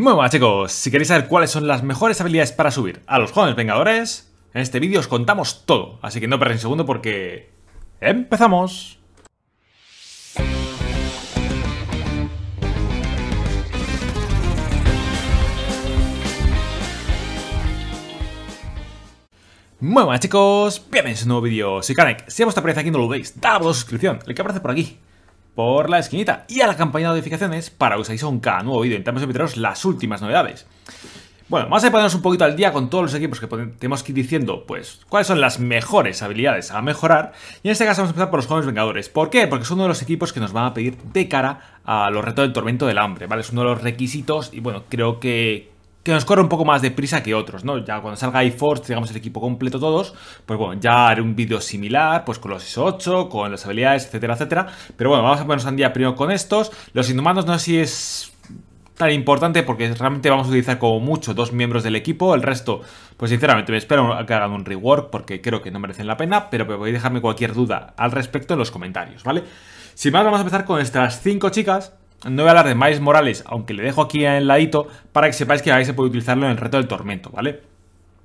Muy buenas chicos, si queréis saber cuáles son las mejores habilidades para subir a los jóvenes vengadores, en este vídeo os contamos todo, así que no perdáis un segundo porque... ¡Empezamos! Muy buenas chicos, bienvenidos a un nuevo vídeo, soy Kanek, si os gusta aparece aquí no lo veis, dados suscripción, el que aparece por aquí, por la esquinita y a la campaña de notificaciones para que un cada nuevo vídeo. Intentamos invitaros las últimas novedades. Bueno, vamos a ponernos un poquito al día con todos los equipos que tenemos que ir diciendo, pues, cuáles son las mejores habilidades a mejorar. Y en este caso vamos a empezar por los Jóvenes Vengadores. ¿Por qué? Porque son uno de los equipos que nos van a pedir de cara a los retos del Tormento del Hambre, ¿vale? Es uno de los requisitos y, bueno, creo que, que nos corre un poco más de prisa que otros, ¿no? Ya cuando salga iForce, digamos el equipo completo todos, pues bueno, ya haré un vídeo similar, pues con los s 8, con las habilidades, etcétera, etcétera. Pero bueno, vamos a ponernos al día primero con estos. Los inhumanos no sé si es tan importante porque realmente vamos a utilizar como mucho dos miembros del equipo, el resto, pues sinceramente me espero que hagan un rework porque creo que no merecen la pena, pero podéis dejarme cualquier duda al respecto en los comentarios, ¿vale? Sin más, vamos a empezar con estas cinco chicas no voy a hablar de Miles Morales, aunque le dejo aquí en ladito para que sepáis que ahí se puede utilizarlo en el reto del tormento, ¿vale?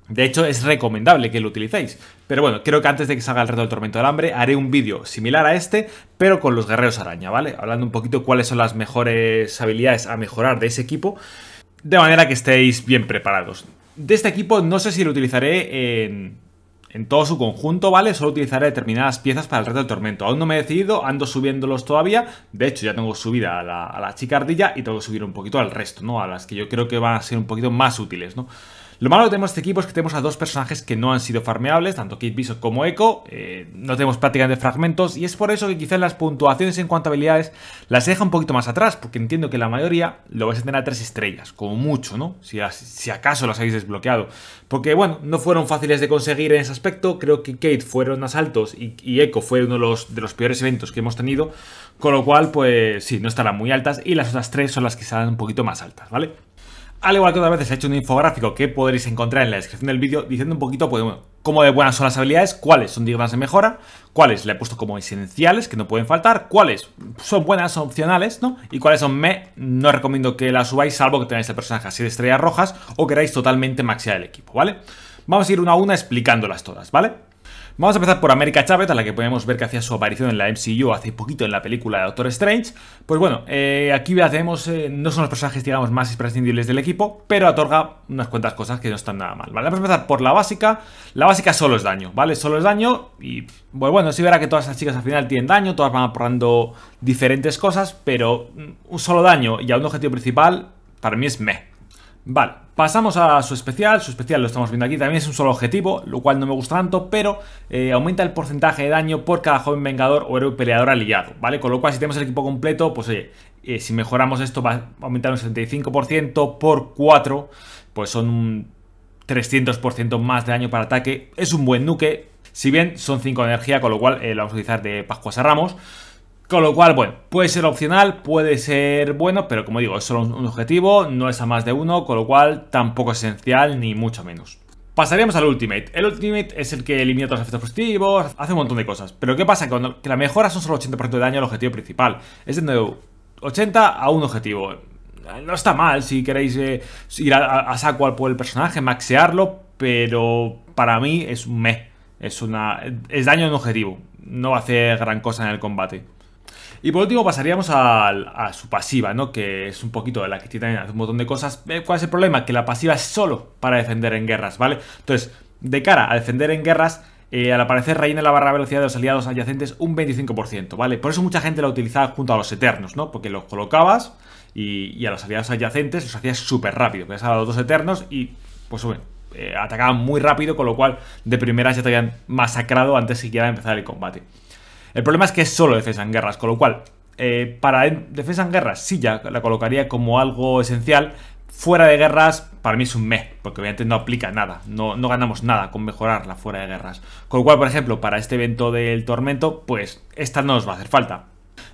De hecho, es recomendable que lo utilicéis. Pero bueno, creo que antes de que salga el reto del tormento del hambre, haré un vídeo similar a este, pero con los guerreros araña, ¿vale? Hablando un poquito cuáles son las mejores habilidades a mejorar de ese equipo, de manera que estéis bien preparados. De este equipo no sé si lo utilizaré en en todo su conjunto, ¿vale? Solo utilizaré determinadas piezas para el resto del tormento. Aún no me he decidido, ando subiéndolos todavía. De hecho, ya tengo subida la, a la chica ardilla y tengo que subir un poquito al resto, ¿no? A las que yo creo que van a ser un poquito más útiles, ¿no? Lo malo que tenemos este equipo es que tenemos a dos personajes que no han sido farmeables, tanto Kate Bishop como Echo. Eh, no tenemos prácticamente fragmentos y es por eso que quizás las puntuaciones en cuanto a habilidades las deja un poquito más atrás, porque entiendo que la mayoría lo vais a tener a tres estrellas, como mucho, ¿no? Si, acaso las habéis desbloqueado. Porque, bueno, no fueron fáciles de conseguir en ese aspecto. Creo que Kate fueron asaltos y, y Echo fue uno de los, de los peores eventos que hemos tenido. Con lo cual, pues sí, no estarán muy altas y las otras tres son las que estarán un poquito más altas, ¿vale? Al igual que otras veces he hecho un infográfico que podréis encontrar en la descripción del vídeo diciendo un poquito pues, cómo de buenas son las habilidades, cuáles son dignas de mejora, cuáles le he puesto como esenciales que no pueden faltar, cuáles son buenas, son opcionales, ¿no? Y cuáles son me, no recomiendo que las subáis salvo que tengáis el personaje así de estrellas rojas o queráis totalmente maxear el equipo, ¿vale? Vamos a ir una a una explicándolas todas, ¿vale? Vamos a empezar por América Chávez, a la que podemos ver que hacía su aparición en la MCU hace poquito en la película de Doctor Strange. Pues bueno, eh, aquí vemos, eh, no son los personajes, digamos, más imprescindibles del equipo, pero otorga unas cuantas cosas que no están nada mal, ¿vale? Vamos a empezar por la básica. La básica solo es daño, ¿vale? Solo es daño y, pues bueno, sí verá que todas las chicas al final tienen daño, todas van aportando diferentes cosas, pero un solo daño y a un objetivo principal, para mí es meh. Vale, pasamos a su especial, su especial lo estamos viendo aquí, también es un solo objetivo, lo cual no me gusta tanto, pero eh, aumenta el porcentaje de daño por cada joven vengador o héroe peleador aliado, ¿vale? Con lo cual si tenemos el equipo completo, pues oye, eh, si mejoramos esto va a aumentar un 75% por 4, pues son un 300% más de daño para ataque, es un buen nuque, si bien son 5 de energía, con lo cual eh, lo vamos a utilizar de Pascuas a Ramos, con lo cual, bueno, puede ser opcional, puede ser bueno, pero como digo, es solo un objetivo, no es a más de uno, con lo cual tampoco es esencial ni mucho menos. Pasaríamos al Ultimate. El Ultimate es el que elimina todos los efectos positivos, hace un montón de cosas. Pero ¿qué pasa? Cuando, que la mejora son solo 80% de daño al objetivo principal. Es de 80 a un objetivo. No está mal si queréis eh, ir a, saco al el personaje, maxearlo, pero para mí es un meh. Es, una, es daño en un objetivo. No hace hacer gran cosa en el combate. Y por último pasaríamos a, su pasiva, ¿no? Que es un poquito de la que tiene un montón de cosas. Eh, ¿Cuál es el problema? Que la pasiva es solo para defender en guerras, ¿vale? Entonces, de cara a defender en guerras, eh, al aparecer reina la barra de velocidad de los aliados adyacentes un 25%, ¿vale? Por eso mucha gente la utilizaba junto a los eternos, ¿no? Porque los colocabas y, a los aliados adyacentes los hacías súper rápido. ves a los dos eternos y, pues bueno, eh, atacaban muy rápido, con lo cual de primera ya te habían masacrado antes siquiera de empezar el combate. El problema es que es solo defensa en guerras, con lo cual, eh, para defensa en guerras sí ya la colocaría como algo esencial. Fuera de guerras, para mí es un mes, porque obviamente no aplica nada, no, no ganamos nada con mejorarla fuera de guerras. Con lo cual, por ejemplo, para este evento del tormento, pues esta no nos va a hacer falta.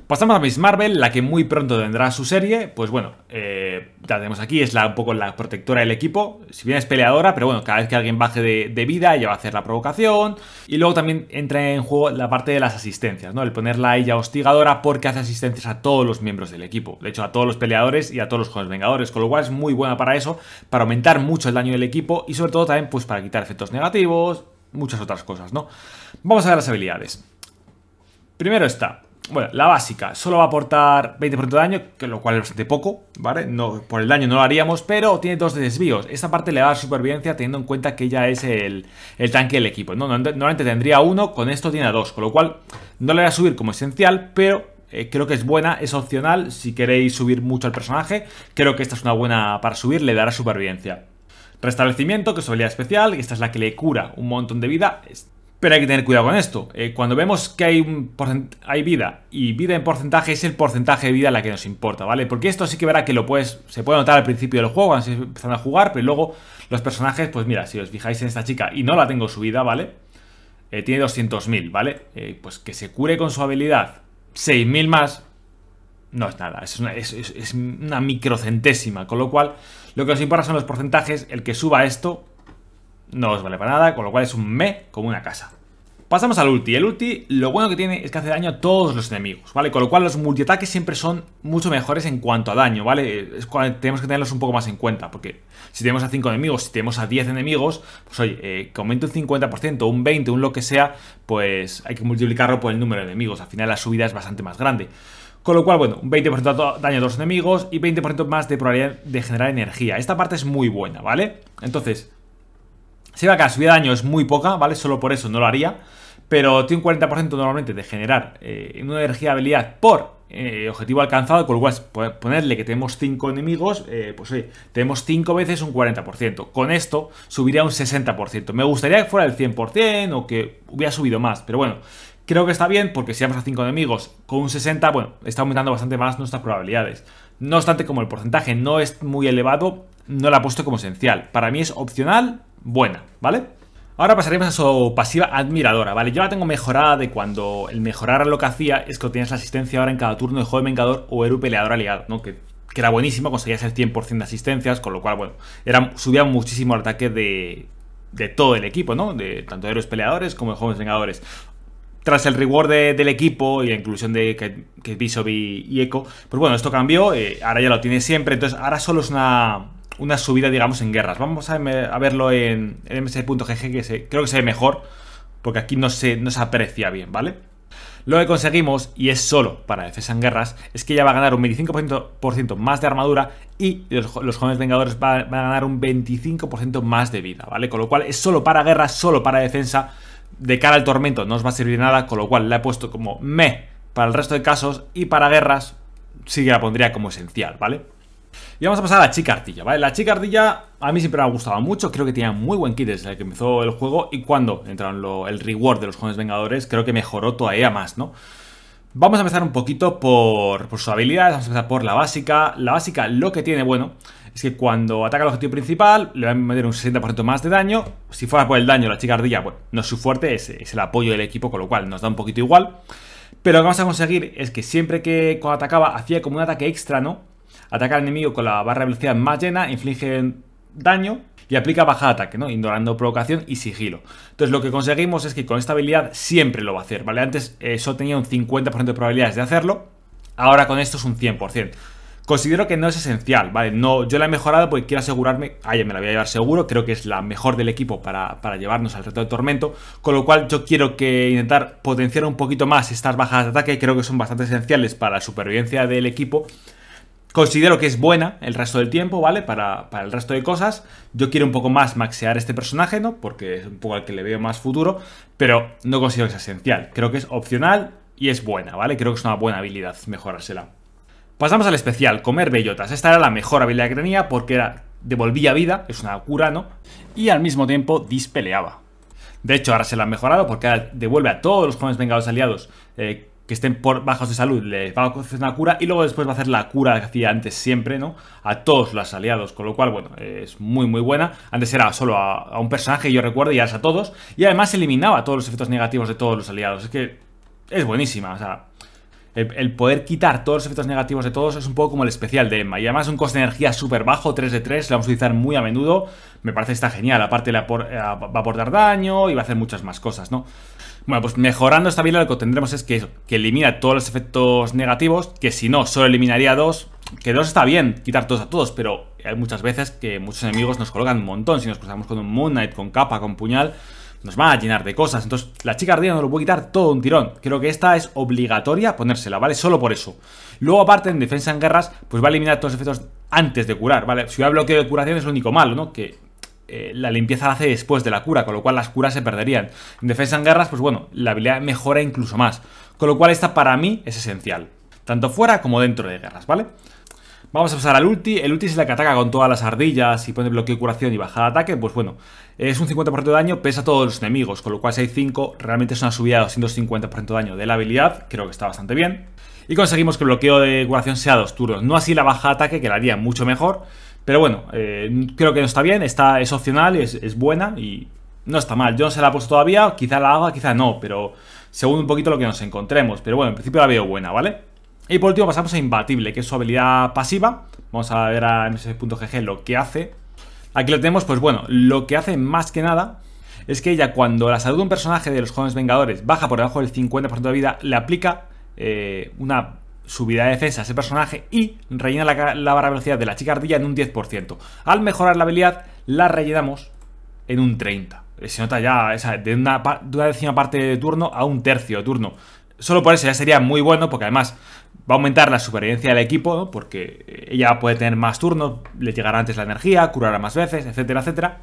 Pasamos a Miss Marvel, la que muy pronto tendrá su serie. Pues bueno, la eh, tenemos aquí, es la, un poco la protectora del equipo. Si bien es peleadora, pero bueno, cada vez que alguien baje de, vida, ella va a hacer la provocación. Y luego también entra en juego la parte de las asistencias, ¿no? El ponerla a ella hostigadora porque hace asistencias a todos los miembros del equipo. De hecho, a todos los peleadores y a todos los Juegos vengadores. Con lo cual es muy buena para eso, para aumentar mucho el daño del equipo y sobre todo también pues para quitar efectos negativos, muchas otras cosas, ¿no? Vamos a ver las habilidades. Primero está bueno, la básica, solo va a aportar 20% de daño, que lo cual es bastante poco, ¿vale? No, por el daño no lo haríamos, pero tiene dos desvíos. Esta parte le da supervivencia teniendo en cuenta que ya es el, tanque del equipo. ¿no? Normalmente tendría uno, con esto tiene dos, con lo cual no le va a subir como esencial, pero eh, creo que es buena, es opcional. Si queréis subir mucho al personaje, creo que esta es una buena para subir, le dará supervivencia. Restablecimiento, que es su habilidad especial, y esta es la que le cura un montón de vida. Pero hay que tener cuidado con esto. Eh, cuando vemos que hay, hay vida y vida en porcentaje, es el porcentaje de vida la que nos importa, ¿vale? Porque esto sí que verá que lo puedes, se puede notar al principio del juego, cuando se empiezan a jugar, pero luego los personajes, pues mira, si os fijáis en esta chica y no la tengo subida, ¿vale? Eh, tiene 200.000, ¿vale? Eh, pues que se cure con su habilidad 6.000 más, no es nada, es una, es una microcentésima, con lo cual lo que nos importa son los porcentajes, el que suba esto no os vale para nada, con lo cual es un me como una casa. Pasamos al ulti. El ulti lo bueno que tiene es que hace daño a todos los enemigos, ¿vale? Con lo cual los multiataques siempre son mucho mejores en cuanto a daño, ¿vale? Es tenemos que tenerlos un poco más en cuenta, porque si tenemos a 5 enemigos, si tenemos a 10 enemigos, pues oye, eh, que aumente un 50%, un 20%, un lo que sea, pues hay que multiplicarlo por el número de enemigos. Al final la subida es bastante más grande. Con lo cual, bueno, un 20% de daño a los enemigos y 20% más de probabilidad de generar energía. Esta parte es muy buena, ¿vale? Entonces, si va acá, subida de daño es muy poca, ¿vale? Solo por eso no lo haría. Pero tiene un 40% normalmente de generar eh, una energía de habilidad por eh, objetivo alcanzado, con lo cual pues, ponerle que tenemos 5 enemigos, eh, pues oye, tenemos 5 veces un 40%. Con esto subiría un 60%. Me gustaría que fuera el 100% o que hubiera subido más, pero bueno, creo que está bien porque si vamos a 5 enemigos con un 60, bueno, está aumentando bastante más nuestras probabilidades. No obstante, como el porcentaje no es muy elevado, no la he puesto como esencial. Para mí es opcional, buena, ¿vale? Ahora pasaremos a su pasiva admiradora, ¿vale? Yo la tengo mejorada de cuando el mejorar lo que hacía es que obtenías la asistencia ahora en cada turno de joven vengador o héroe peleador aliado, ¿no? Que, era buenísimo, conseguías el 100% de asistencias, con lo cual, bueno, era, subía muchísimo el ataque de, todo el equipo, ¿no? De tanto de héroes peleadores como de jóvenes vengadores tras el reward del equipo y la inclusión de que, que y, eco Echo, pues bueno, esto cambió, eh, ahora ya lo tiene siempre, entonces ahora solo es una, una subida, digamos, en guerras. Vamos a, verlo en, ms.gg, que creo que se ve mejor, porque aquí no se, aprecia bien, ¿vale? Lo que conseguimos, y es solo para defensa en guerras, es que ella va a ganar un 25% más de armadura y los, jóvenes vengadores van a, ganar un 25% más de vida, ¿vale? Con lo cual es solo para guerras, solo para defensa. De cara al tormento no os va a servir nada, con lo cual la he puesto como me para el resto de casos y para guerras sí que la pondría como esencial, ¿vale? Y vamos a pasar a la chica ardilla, ¿vale? La chica ardilla a mí siempre me ha gustado mucho, creo que tenía muy buen kit desde el que empezó el juego y cuando entraron el reward de los jóvenes vengadores creo que mejoró todavía más, ¿no? Vamos a empezar un poquito por, por sus habilidades, vamos a empezar por la básica. La básica lo que tiene bueno es que cuando ataca al objetivo principal le va a meter un 60% más de daño. Si fuera por el daño, la chica ardilla, bueno, no es su fuerte, es, es el apoyo del equipo, con lo cual nos da un poquito igual. Pero lo que vamos a conseguir es que siempre que cuando atacaba hacía como un ataque extra, ¿no? ataca al enemigo con la barra de velocidad más llena, inflige daño y aplica baja de ataque, ¿no? Ignorando provocación y sigilo. Entonces lo que conseguimos es que con esta habilidad siempre lo va a hacer, ¿vale? Antes eh, solo tenía un 50% de probabilidades de hacerlo, ahora con esto es un 100%. Considero que no es esencial, ¿vale? No, yo la he mejorado porque quiero asegurarme, ah, ya me la voy a llevar seguro, creo que es la mejor del equipo para, para llevarnos al reto de tormento, con lo cual yo quiero que intentar potenciar un poquito más estas bajas de ataque, creo que son bastante esenciales para la supervivencia del equipo, Considero que es buena el resto del tiempo, ¿vale? Para, el resto de cosas. Yo quiero un poco más maxear este personaje, ¿no? Porque es un poco al que le veo más futuro, pero no considero que sea esencial. Creo que es opcional y es buena, ¿vale? Creo que es una buena habilidad mejorársela. Pasamos al especial, comer bellotas. Esta era la mejor habilidad que tenía porque era, devolvía vida, es una cura, ¿no? Y al mismo tiempo dispeleaba. De hecho, ahora se la han mejorado porque devuelve a todos los jóvenes vengados aliados eh, que estén por bajos de salud, le va a hacer una cura y luego después va a hacer la cura que hacía antes siempre, ¿no? A todos los aliados, con lo cual, bueno, es muy muy buena. Antes era solo a, un personaje, yo recuerdo, y ahora es a todos. Y además eliminaba todos los efectos negativos de todos los aliados. Es que es buenísima, o sea, el, poder quitar todos los efectos negativos de todos es un poco como el especial de Emma. Y además un coste de energía súper bajo, 3 de 3, lo vamos a utilizar muy a menudo. Me parece que está genial. Aparte le eh, va a aportar daño y va a hacer muchas más cosas, ¿no? Bueno, pues mejorando esta habilidad lo que tendremos es que, que elimina todos los efectos negativos, que si no, solo eliminaría dos. Que dos está bien, quitar todos a todos, pero hay muchas veces que muchos enemigos nos colocan un montón. Si nos cruzamos con un Moon Knight, con capa, con puñal, nos van a llenar de cosas. Entonces, la chica ardilla no lo puede quitar todo un tirón. Creo que esta es obligatoria ponérsela, ¿vale? Solo por eso. Luego, aparte, en defensa en guerras, pues va a eliminar todos los efectos antes de curar, ¿vale? Si va a bloqueo de curación es lo único malo, ¿no? Que eh, la limpieza la hace después de la cura, con lo cual las curas se perderían. En defensa en guerras, pues bueno, la habilidad mejora incluso más, con lo cual esta para mí es esencial, tanto fuera como dentro de guerras, ¿vale? Vamos a pasar al ulti. El ulti es la que ataca con todas las ardillas y pone bloqueo de curación y bajada de ataque. Pues bueno, es un 50% de daño, pesa a todos los enemigos, con lo cual si hay 5, realmente es una subida de 250% de daño de la habilidad. Creo que está bastante bien. Y conseguimos que el bloqueo de curación sea dos turnos. No así la baja de ataque, que la haría mucho mejor. Pero bueno, eh, creo que no está bien, está, es opcional, es, es buena y no está mal. Yo no se la he puesto todavía, quizá la haga, quizá no, pero según un poquito lo que nos encontremos. Pero bueno, en principio la veo buena, ¿vale? Y por último pasamos a Imbatible, que es su habilidad pasiva. Vamos a ver a MSF.gg lo que hace. Aquí lo tenemos, pues bueno, lo que hace más que nada es que ella cuando la salud de un personaje de los jóvenes vengadores baja por debajo del 50% de vida, le aplica eh, una subida de defensa ese personaje y rellena la, la barra de velocidad de la chica ardilla en un 10%. Al mejorar la habilidad, la rellenamos en un 30%. Eh, se nota ya de, una, décima parte de turno a un tercio de turno. Solo por eso ya sería muy bueno, porque además va a aumentar la supervivencia del equipo, porque eh, ella puede tener más turnos, le llegará antes la energía, curará más veces, etcétera, etcétera.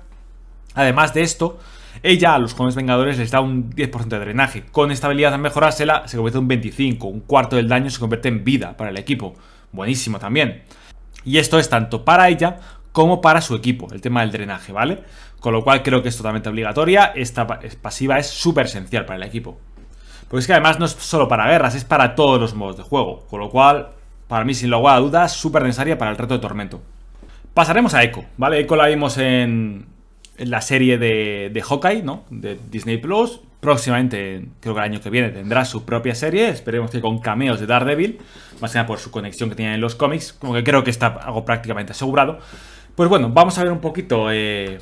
Además de esto, ella a los jóvenes vengadores les da un 10% de drenaje. Con esta habilidad a mejorársela se convierte en un 25, un cuarto del daño se convierte en vida para el equipo. Buenísimo también. Y esto es tanto para ella como para su equipo, el tema del drenaje, ¿vale? Con lo cual creo que es totalmente obligatoria, esta pasiva es súper esencial para el equipo. Porque es que además no es solo para guerras, es para todos los modos de juego, con lo cual, para mí sin lugar a dudas, súper necesaria para el reto de Tormento. Pasaremos a Echo, ¿vale? Echo la vimos en, la serie de, de Hawkeye, ¿no? De Disney Plus. Próximamente, creo que el año que viene, tendrá su propia serie. Esperemos que con cameos de Daredevil. Más que por su conexión que tiene en los cómics. Como que creo que está algo prácticamente asegurado. Pues bueno, vamos a ver un poquito eh,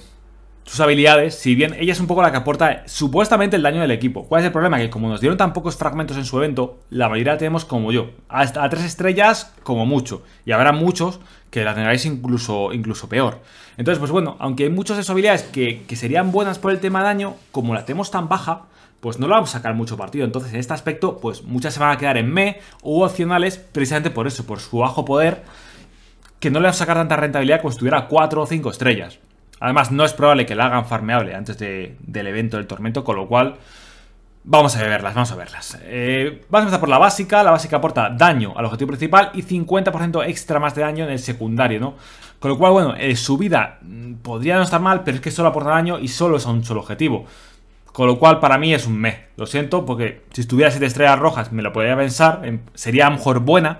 sus habilidades. Si bien ella es un poco la que aporta supuestamente el daño del equipo. ¿Cuál es el problema? Que como nos dieron tan pocos fragmentos en su evento, la mayoría la tenemos como yo. Hasta a tres estrellas como mucho. Y habrá muchos que la tengáis incluso, incluso peor. Entonces, pues bueno, aunque hay muchas de sus habilidades que, serían buenas por el tema de daño, como la tenemos tan baja, pues no la vamos a sacar mucho partido. Entonces, en este aspecto, pues muchas se van a quedar en me o opcionales, precisamente por eso, por su bajo poder, que no le vamos a sacar tanta rentabilidad como si tuviera 4 o 5 estrellas. Además, no es probable que la hagan farmeable antes del evento del tormento, con lo cual Vamos a verlas, vamos a verlas. Eh, vamos a empezar por la básica. La básica aporta daño al objetivo principal y 50% extra más de daño en el secundario, ¿no? Con lo cual, bueno, eh, su vida mm, podría no estar mal, pero es que solo aporta daño y solo es a un solo objetivo. Con lo cual, para mí es un meh Lo siento, porque si estuviera 7 estrellas rojas me lo podría pensar. Em, sería a lo mejor buena,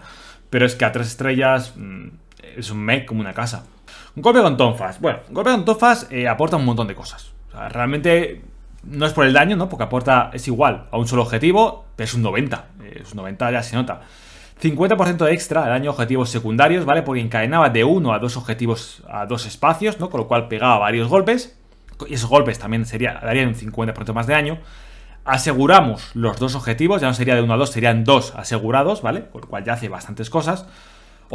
pero es que a 3 estrellas mm, es un meh como una casa. Un golpe con tonfas. Bueno, golpe con tonfas eh, aporta un montón de cosas. O sea, realmente no es por el daño, ¿no? Porque aporta, es igual a un solo objetivo, es un 90. Eh, es un 90 ya se nota. 50% extra de daño objetivos secundarios, ¿vale? Porque encadenaba de uno a dos objetivos a dos espacios, ¿no? Con lo cual pegaba varios golpes. Y esos golpes también sería, darían un 50% más de daño. Aseguramos los dos objetivos, ya no sería de uno a dos, serían dos asegurados, ¿vale? Con lo cual ya hace bastantes cosas.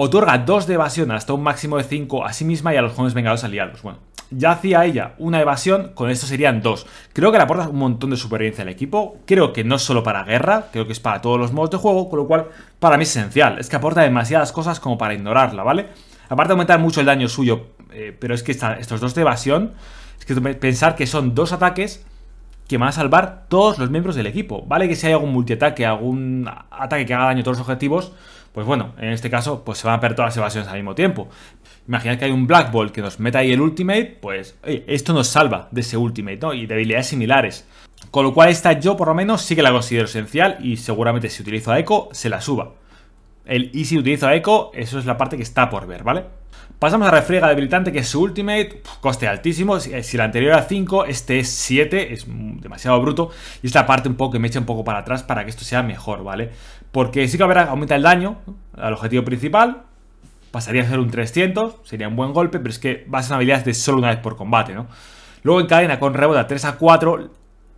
Otorga dos de evasión hasta un máximo de 5 a sí misma y a los jóvenes vengados aliados. Bueno, ya hacía ella una evasión, con esto serían dos. Creo que le aporta un montón de supervivencia al equipo. Creo que no es solo para guerra, creo que es para todos los modos de juego, con lo cual para mí es esencial. Es que aporta demasiadas cosas como para ignorarla, ¿vale? Aparte de aumentar mucho el daño suyo, eh, pero es que estos dos de evasión, es que pensar que son dos ataques que van a salvar todos los miembros del equipo, ¿vale? Que si hay algún multiataque, algún ataque que haga daño a todos los objetivos, pues bueno, en este caso, pues se van a perder todas las evasiones al mismo tiempo. Imaginad que hay un Black Bolt que nos meta ahí el Ultimate, pues esto nos salva de ese Ultimate, ¿no? Y debilidades similares. Con lo cual esta yo por lo menos sí que la considero esencial y seguramente si utilizo a Echo se la suba. El y si utilizo a Echo, eso es la parte que está por ver, ¿vale? Pasamos a Refriega Debilitante, que es su ultimate, coste altísimo. Eh, si la anterior era 5, este es 7, es mm, demasiado bruto. Y es la parte un poco que me echa un poco para atrás para que esto sea mejor, ¿vale? Porque sí que aumenta el daño al objetivo principal. Pasaría a ser un 300, sería un buen golpe, pero es que vas a habilidades de solo una vez por combate, ¿no? Luego en cadena con rebota 3 a 4,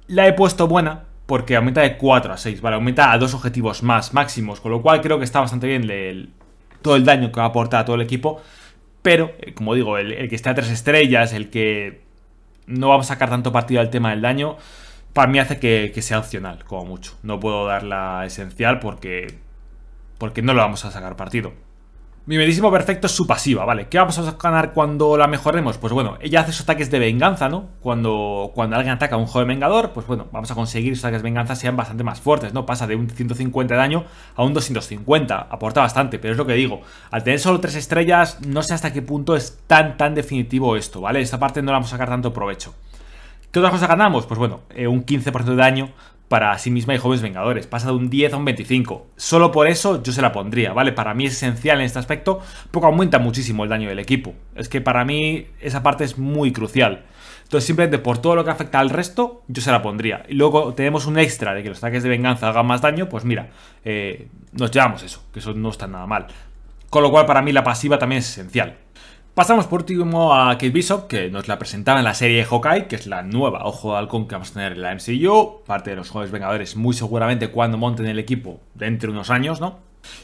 la he puesto buena porque aumenta de 4 a 6, ¿vale? Aumenta a dos objetivos más máximos, con lo cual creo que está bastante bien todo el daño que va a aportar a todo el equipo. Pero, eh, como digo, el, que esté a 3 estrellas, el que no vamos a sacar tanto partido al tema del daño, para mí hace que, sea opcional, como mucho. No puedo dar la esencial porque, porque no lo vamos a sacar partido. Mi medísimo perfecto es su pasiva, ¿vale? ¿Qué vamos a ganar cuando la mejoremos? Pues bueno, ella hace sus ataques de venganza, ¿no? Cuando, cuando alguien ataca a un joven vengador, pues bueno, vamos a conseguir sus ataques de venganza sean bastante más fuertes, ¿no? Pasa de un 150 de daño a un 250, aporta bastante, pero es lo que digo, al tener solo 3 estrellas, no sé hasta qué punto es tan, tan definitivo esto, ¿vale? Esta parte no la vamos a sacar tanto provecho. ¿Qué otras cosa ganamos? Pues bueno, eh, un 15% de daño para sí misma y Jóvenes Vengadores. Pasa de un 10 a un 25. Solo por eso yo se la pondría, ¿vale? Para mí es esencial en este aspecto porque aumenta muchísimo el daño del equipo. Es que para mí esa parte es muy crucial. Entonces simplemente por todo lo que afecta al resto yo se la pondría. Y luego tenemos un extra de que los ataques de venganza hagan más daño, pues mira, eh, nos llevamos eso, que eso no está nada mal. Con lo cual para mí la pasiva también es esencial. Pasamos por último a Kate Bishop, que nos la presentaba en la serie Hawkeye, que es la nueva ojo de halcón que vamos a tener en la MCU, parte de los Jóvenes Vengadores muy seguramente cuando monten el equipo dentro de unos años, ¿no?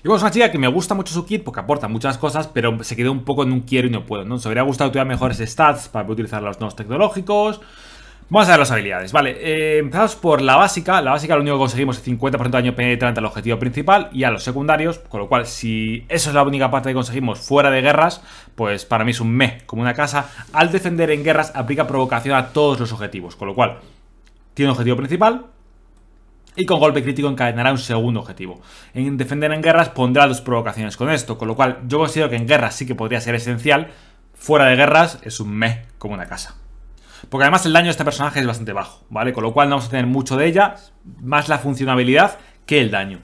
Y bueno, es una chica que me gusta mucho su kit porque aporta muchas cosas, pero se quedó un poco en un quiero y no puedo, ¿no? Se habría gustado que mejores stats para poder utilizar los nuevos tecnológicos, Vamos a ver las habilidades, vale, eh, empezamos por la básica La básica lo único que conseguimos es 50% de daño penetrante al objetivo principal y a los secundarios Con lo cual, si eso es la única parte que conseguimos fuera de guerras Pues para mí es un me, como una casa Al defender en guerras aplica provocación a todos los objetivos Con lo cual, tiene un objetivo principal y con golpe crítico encadenará un segundo objetivo. En defender en guerras pondrá dos provocaciones con esto, con lo cual yo considero que en guerras sí que podría ser esencial, fuera de guerras es un meh como una casa. Porque además el daño de este personaje es bastante bajo, ¿vale? Con lo cual no vamos a tener mucho de ella, más la funcionalidad que el daño.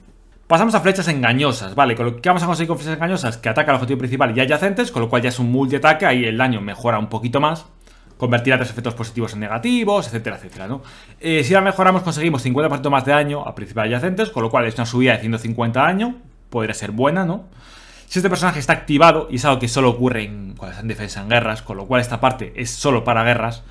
Pasamos a flechas engañosas, ¿vale? Con lo que vamos a conseguir con flechas engañosas, que ataca al objetivo principal y adyacentes, con lo cual ya es un multiataque, ahí el daño mejora un poquito más. convertirá tres efectos positivos en negativos, etcétera, etcétera, ¿no? Eh, si la mejoramos conseguimos 50% más de daño a principal adyacentes, con lo cual es una subida de 150 daño, podría ser buena, ¿no? Si este personaje está activado, y es algo que solo ocurre en, cuando están defensa en guerras, con lo cual esta parte es solo para guerras,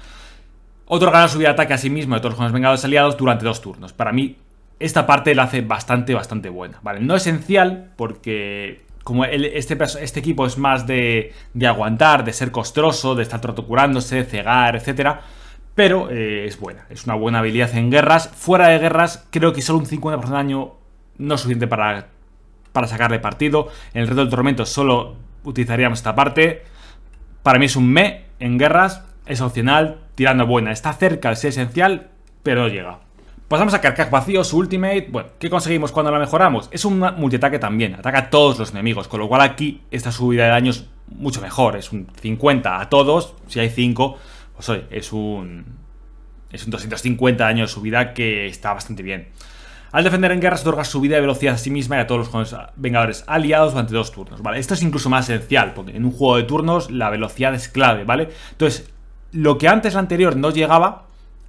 Otro ganador subir ataque a sí mismo de todos los vengados aliados durante dos turnos. Para mí, esta parte la hace bastante, bastante buena. Vale, no esencial, porque como este, este, equipo es más de, de, aguantar, de ser costroso, de estar trato curándose, cegar, etc pero eh, es buena. Es una buena habilidad en guerras. Fuera de guerras, creo que solo un 50% de daño no es suficiente para para sacarle partido. En el reto del tormento solo utilizaríamos esta parte. Para mí es un me en guerras, es opcional, tirando buena. Está cerca de ser esencial, pero no llega. Pasamos a Carcaj Vacío, su ultimate. Bueno, ¿qué conseguimos cuando la mejoramos? Es un multiataque también, ataca a todos los enemigos, con lo cual aquí esta subida de daño es mucho mejor. Es un 50 a todos, si hay 5, pues oye, es un, es un 250 daño de subida que está bastante bien. Al defender en guerras otorga subida de velocidad a sí misma y a todos los Vengadores aliados durante dos turnos, ¿vale? Esto es incluso más esencial, porque en un juego de turnos la velocidad es clave, ¿vale? Entonces, lo que antes la anterior no llegaba,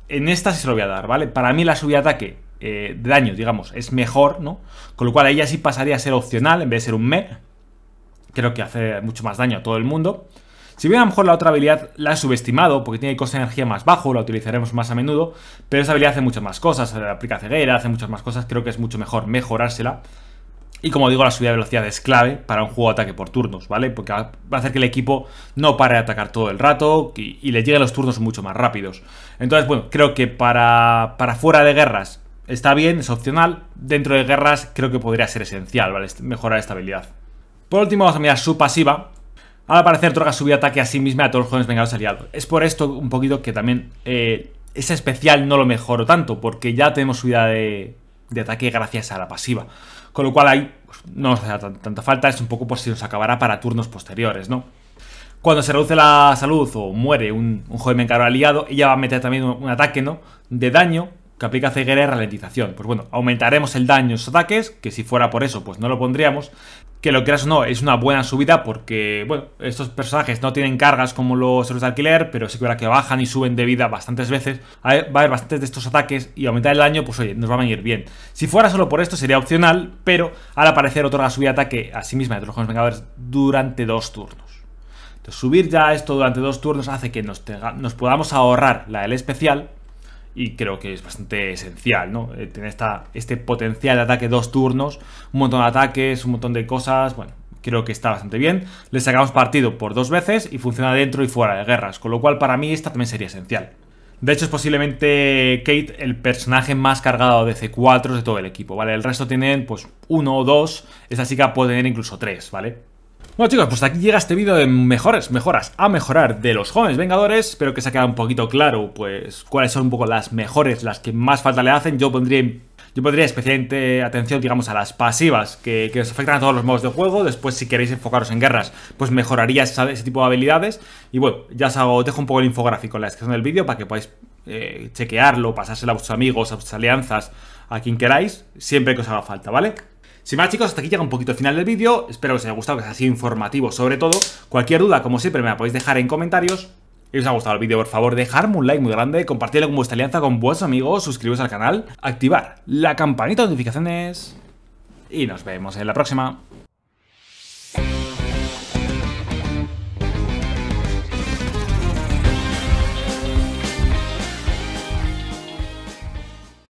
en esta sí se lo voy a dar, ¿vale? Para mí la subida de ataque eh, de daño, digamos, es mejor, ¿no? Con lo cual ella sí pasaría a ser opcional en vez de ser un me. Creo que hace mucho más daño a todo el mundo. Si bien a lo mejor la otra habilidad la he subestimado, porque tiene coste de energía más bajo, la utilizaremos más a menudo, pero esa habilidad hace muchas más cosas, eh, aplica ceguera, hace muchas más cosas, creo que es mucho mejor mejorársela. Y como digo, la subida de velocidad es clave para un juego de ataque por turnos, ¿vale? Porque va a hacer que el equipo no pare de atacar todo el rato y, y le lleguen los turnos mucho más rápidos. Entonces, bueno, creo que para, para fuera de guerras está bien, es opcional. Dentro de guerras creo que podría ser esencial, ¿vale? Este, mejorar esta habilidad. Por último, vamos a mirar su pasiva, al parecer, droga de ataque a sí misma a todos los jóvenes vengados aliados. Es por esto un poquito que también eh, ese especial no lo mejoro tanto, porque ya tenemos subida de, de ataque gracias a la pasiva. Con lo cual ahí pues, no nos hace tanta falta, es un poco por si nos acabará para turnos posteriores, ¿no? Cuando se reduce la salud o muere un, un joven vengador aliado, ella va a meter también un, ataque, ¿no? De daño que aplica ceguera y ralentización. Pues bueno, aumentaremos el daño en sus ataques, que si fuera por eso, pues no lo pondríamos, que lo quieras o no, es una buena subida porque, bueno, estos personajes no tienen cargas como los héroes de alquiler, pero sí que ahora que bajan y suben de vida bastantes veces. Va a haber bastantes de estos ataques y aumentar el daño, pues oye, nos va a venir bien. Si fuera solo por esto sería opcional, pero al aparecer otorga subida de ataque a sí misma de los Vengadores durante dos turnos. Entonces, subir ya esto durante dos turnos hace que nos, nos podamos ahorrar la L especial y creo que es bastante esencial, ¿no? Eh, tener esta, este potencial de ataque dos turnos, un montón de ataques, un montón de cosas, bueno, creo que está bastante bien. Le sacamos partido por dos veces y funciona dentro y fuera de guerras, con lo cual para mí esta también sería esencial. De hecho, es posiblemente Kate el personaje más cargado de C4 de todo el equipo, ¿vale? El resto tienen, pues, uno o dos. Esta chica puede tener incluso tres, ¿vale? Bueno chicos, pues aquí llega este vídeo de mejores, mejoras a mejorar de los jóvenes vengadores. Espero que se ha quedado un poquito claro, pues, cuáles son un poco las mejores, las que más falta le hacen. Yo pondría... Yo pondría especialmente atención, digamos, a las pasivas que, que os afectan a todos los modos de juego. Después, si queréis enfocaros en guerras, pues mejoraría ese tipo de habilidades. Y bueno, ya os, dejo un poco el infográfico en la descripción del vídeo para que podáis eh, chequearlo, pasárselo a vuestros amigos, a vuestras alianzas, a quien queráis, siempre que os haga falta, ¿vale? Sin más chicos, hasta aquí llega un poquito el final del vídeo, espero que os haya gustado, que os haya sido informativo sobre todo. Cualquier duda, como siempre, me la podéis dejar en comentarios. Si os ha gustado el vídeo, por favor, dejadme un like muy grande, compartirlo con vuestra alianza con vuestros amigos, suscribiros al canal, activar la campanita de notificaciones y nos vemos en la próxima.